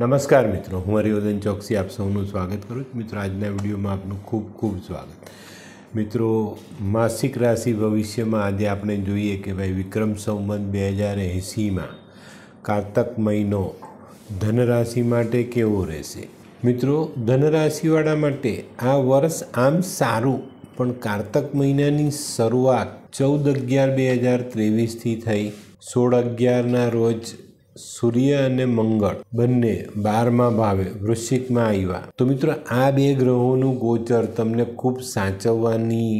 નમસ્કાર મિત્રો હું હરિવર્ધન ચોકસી આપ સૌનું સ્વાગત કરું છું મિત્રો આજના વિડીયોમાં આપનું ખૂબ ખૂબ સ્વાગત મિત્રો માસિક રાશિ ભવિષ્યમાં આજે આપણે જોઈએ કે ભાઈ વિક્રમ સંવંત બે હજાર એંસીમાં કારતક મહિનો ધનરાશિ માટે કેવો રહેશે મિત્રો ધનરાશિવાળા માટે આ વર્ષ આમ સારું પણ કારતક મહિનાની શરૂઆત ચૌદ અગિયાર બે હજાર ત્રેવીસથી થઈ સોળ અગિયારના રોજ સૂર્ય અને મંગળ બંને બારમા ભાવે વૃશ્ચિકમાં આવ્યા તો મિત્રો આ બે ગ્રહોનું ગોચર તમને ખૂબ સાચવવાની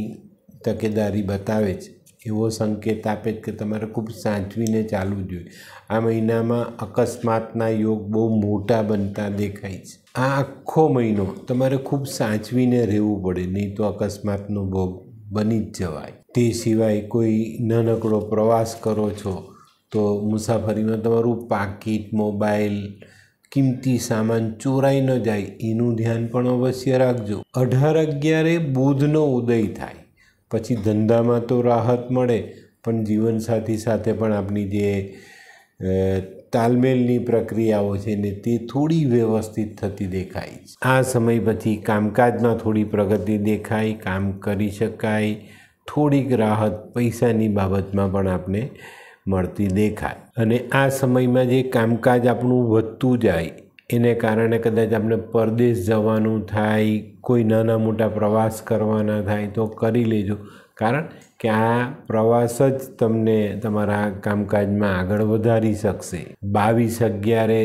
તકેદારી બતાવે છે એવો સંકેત આપે છે કે તમારે ખૂબ સાચવીને ચાલવું જોઈએ આ મહિનામાં અકસ્માતના યોગ બહુ મોટા બનતા દેખાય છે આ આખો મહિનો તમારે ખૂબ સાચવીને રહેવું પડે નહીં તો અકસ્માતનો ભોગ બની જ જવાય તે સિવાય કોઈ નાનકડો પ્રવાસ કરો છો તો મુસાફરીમાં તમારું પાકીટ મોબાઈલ કિંમતી સામાન ચોરાઈ ન જાય એનું ધ્યાન પણ અવશ્ય રાખજો અઢાર અગિયારે બુધનો ઉદય થાય પછી ધંધામાં તો રાહત મળે પણ જીવનસાથી સાથે પણ આપણી જે તાલમેલની પ્રક્રિયાઓ છે ને તે થોડી વ્યવસ્થિત થતી દેખાય આ સમય પછી કામકાજમાં થોડી પ્રગતિ દેખાય કામ કરી શકાય થોડીક રાહત પૈસાની બાબતમાં પણ આપણે મળતી દેખાય અને આ સમયમાં જે કામકાજ આપણું વધતું જાય એને કારણે કદાચ આપણે પરદેશ જવાનું થાય કોઈ નાના મોટા પ્રવાસ કરવાના થાય તો કરી લેજો કારણ કે આ પ્રવાસ જ તમને તમારા કામકાજમાં આગળ વધારી શકશે બાવીસ અગિયારે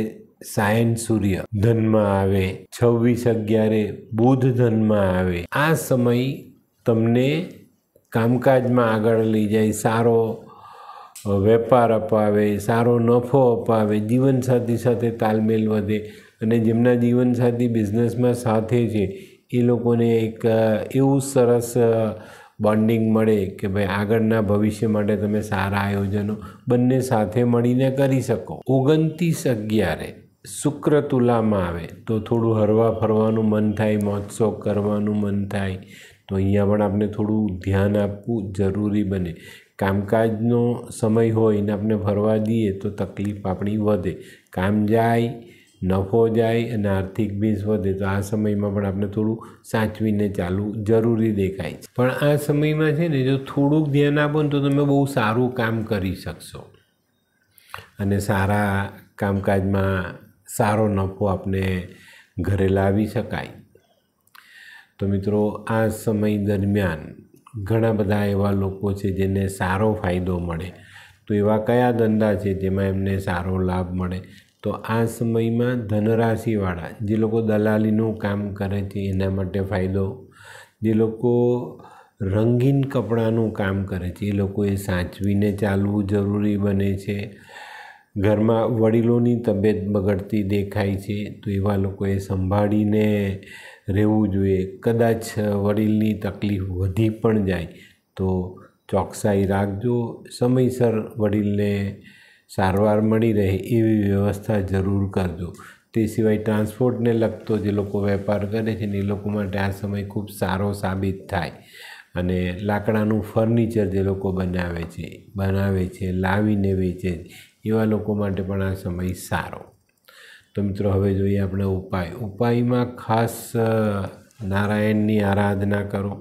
સાયન સૂર્ય ધનમાં આવે છવ્વીસ અગિયારે બુધ ધનમાં આવે આ સમય તમને કામકાજમાં આગળ લઈ જાય સારો વેપાર અપાવે સારો નફો અપાવે જીવનસાથી સાથે તાલમેલ વધે અને જેમના જીવનસાથી બિઝનેસમાં સાથે છે એ લોકોને એક એવું સરસ બોન્ડિંગ મળે કે ભાઈ આગળના ભવિષ્ય માટે તમે સારા આયોજનો બંને સાથે મળીને કરી શકો ઓગણત્રીસ અગિયારે શુક્ર તુલામાં આવે તો થોડું હરવા ફરવાનું મન થાય મહોત્સવ કરવાનું મન થાય તો અહીંયા પણ આપણે થોડું ધ્યાન આપવું જરૂરી બને કામકાજનો સમય હોય ને આપણે ભરવા દઈએ તો તકલીફ આપણી વધે કામ જાય નફો જાય અને આર્થિક બેઝ વધે તો આ સમયમાં પણ આપણે થોડું સાચવીને ચાલવું જરૂરી દેખાય છે પણ આ સમયમાં છે ને જો થોડુંક ધ્યાન આપો ને તો તમે બહુ સારું કામ કરી શકશો અને સારા કામકાજમાં સારો નફો આપણે ઘરે લાવી શકાય તો મિત્રો આ સમય દરમિયાન ઘણા બધા એવા લોકો છે જેને સારો ફાયદો મળે તો એવા કયા ધંધા છે જેમાં એમને સારો લાભ મળે તો આ સમયમાં ધનરાશિવાળા જે લોકો દલાલીનું કામ કરે છે એના માટે ફાયદો જે લોકો રંગીન કપડાનું કામ કરે છે એ લોકોએ સાચવીને ચાલવું જરૂરી બને છે ઘરમાં વડીલોની તબિયત બગડતી દેખાય છે તો એવા લોકોએ સંભાળીને રહેવું જોઈએ કદાચ વડીલની તકલીફ વધી પણ જાય તો ચોકસાઈ રાખજો સમયસર વડીલને સારવાર મળી રહે એવી વ્યવસ્થા જરૂર કરજો તે સિવાય ટ્રાન્સપોર્ટને લગતો જે લોકો વેપાર કરે છે ને એ લોકો માટે આ સમય ખૂબ સારો સાબિત થાય અને લાકડાનું ફર્નિચર જે લોકો બનાવે છે બનાવે છે લાવીને વેચે એવા લોકો માટે પણ આ સમય સારો તો મિત્રો હવે જોઈએ આપણે ઉપાય ઉપાયમાં ખાસ નારાયણની આરાધના કરો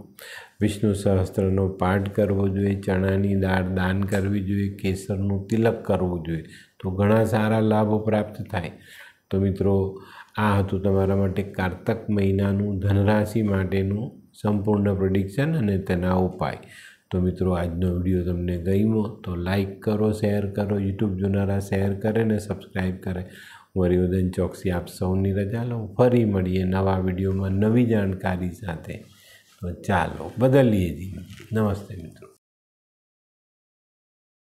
વિષ્ણુ સહસ્ત્રનો પાઠ કરવો જોઈએ ચણાની દાળ દાન કરવી જોઈએ કેસરનું તિલક કરવું જોઈએ તો ઘણા સારા લાભો પ્રાપ્ત થાય તો મિત્રો આ હતું તમારા માટે કારતક મહિનાનું ધનરાશિ માટેનું સંપૂર્ણ પ્રોડિક્શન અને તેના ઉપાય તો મિત્રો આજનો વિડીયો તમને ગમ્યો તો લાઇક કરો શેર કરો યુટ્યુબ જોનારા શેર કરે ને સબસ્ક્રાઈબ કરે હું હરિવદન ચોકસી આપ સૌની રજા લઉં ફરી મળીએ નવા વિડીયોમાં નવી જાણકારી સાથે તો ચાલો બદલીએ જી નમસ્તે મિત્રો